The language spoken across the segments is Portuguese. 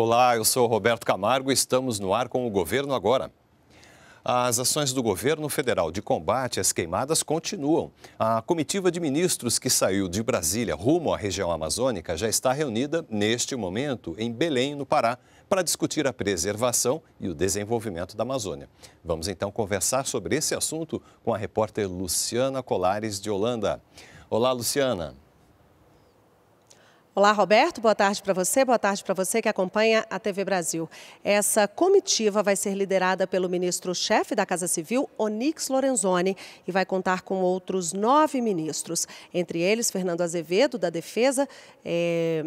Olá, eu sou Roberto Camargo e estamos no ar com o Governo Agora. As ações do governo federal de combate às queimadas continuam. A comitiva de ministros que saiu de Brasília rumo à região amazônica já está reunida neste momento em Belém, no Pará, para discutir a preservação e o desenvolvimento da Amazônia. Vamos então conversar sobre esse assunto com a repórter Luciana Colares de Holanda. Olá, Luciana. Olá, Roberto. Boa tarde para você. Boa tarde para você que acompanha a TV Brasil. Essa comitiva vai ser liderada pelo ministro-chefe da Casa Civil, Onix Lorenzoni, e vai contar com outros nove ministros, entre eles Fernando Azevedo, da Defesa. Eh,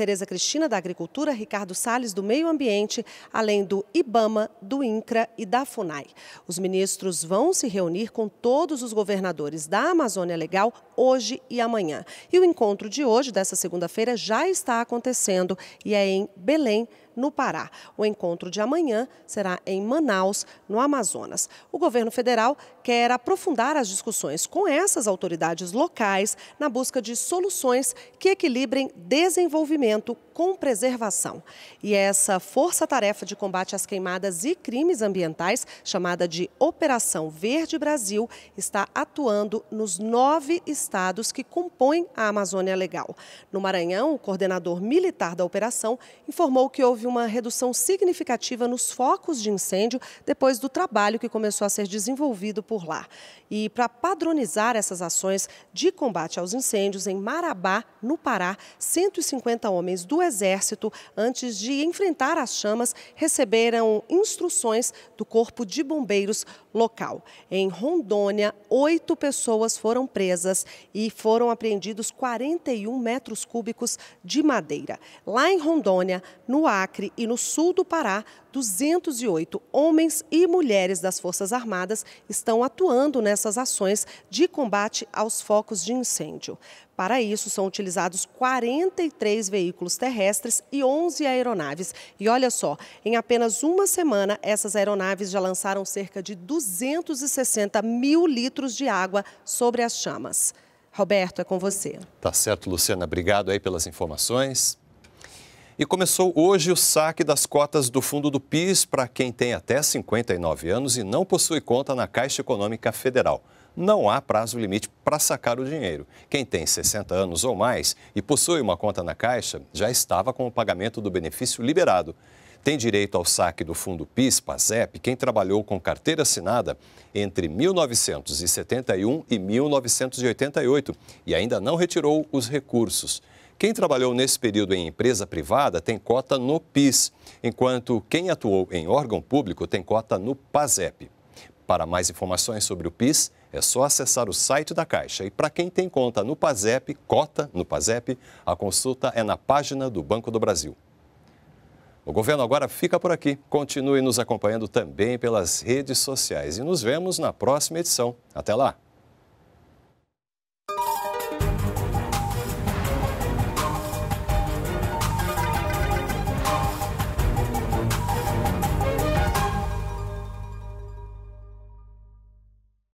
Tereza Cristina da Agricultura, Ricardo Salles do Meio Ambiente, além do IBAMA, do INCRA e da FUNAI. Os ministros vão se reunir com todos os governadores da Amazônia Legal hoje e amanhã. E o encontro de hoje, dessa segunda-feira, já está acontecendo e é em Belém, no Pará. O encontro de amanhã será em Manaus, no Amazonas. O governo federal quer aprofundar as discussões com essas autoridades locais na busca de soluções que equilibrem desenvolvimento com preservação. E é essa força-tarefa de combate às queimadas e crimes ambientais, chamada de Operação Verde Brasil, está atuando nos nove estados que compõem a Amazônia Legal. No Maranhão, o coordenador militar da operação informou que houve uma redução significativa nos focos de incêndio depois do trabalho que começou a ser desenvolvido por lá. E para padronizar essas ações de combate aos incêndios, em Marabá, no Pará, 150 homens do Exército, antes de enfrentar as chamas, receberam instruções do Corpo de Bombeiros local. Em Rondônia, oito pessoas foram presas e foram apreendidos 41 metros cúbicos de madeira. Lá em Rondônia, no Acre e no sul do Pará, 208 homens e mulheres das Forças Armadas estão atuando nessas ações de combate aos focos de incêndio. Para isso, são utilizados 43 veículos terrestres e 11 aeronaves. E olha só, em apenas uma semana, essas aeronaves já lançaram cerca de 260 mil litros de água sobre as chamas. Roberto, é com você. Tá certo, Luciana. Obrigado aí pelas informações. E começou hoje o saque das cotas do fundo do PIS para quem tem até 59 anos e não possui conta na Caixa Econômica Federal. Não há prazo limite para sacar o dinheiro. Quem tem 60 anos ou mais e possui uma conta na Caixa já estava com o pagamento do benefício liberado. Tem direito ao saque do fundo PIS, PASEP, quem trabalhou com carteira assinada entre 1971 e 1988 e ainda não retirou os recursos. Quem trabalhou nesse período em empresa privada tem cota no PIS, enquanto quem atuou em órgão público tem cota no PASEP. Para mais informações sobre o PIS, é só acessar o site da Caixa. E para quem tem conta no PASEP, cota no PASEP, a consulta é na página do Banco do Brasil. O governo agora fica por aqui. Continue nos acompanhando também pelas redes sociais e nos vemos na próxima edição. Até lá!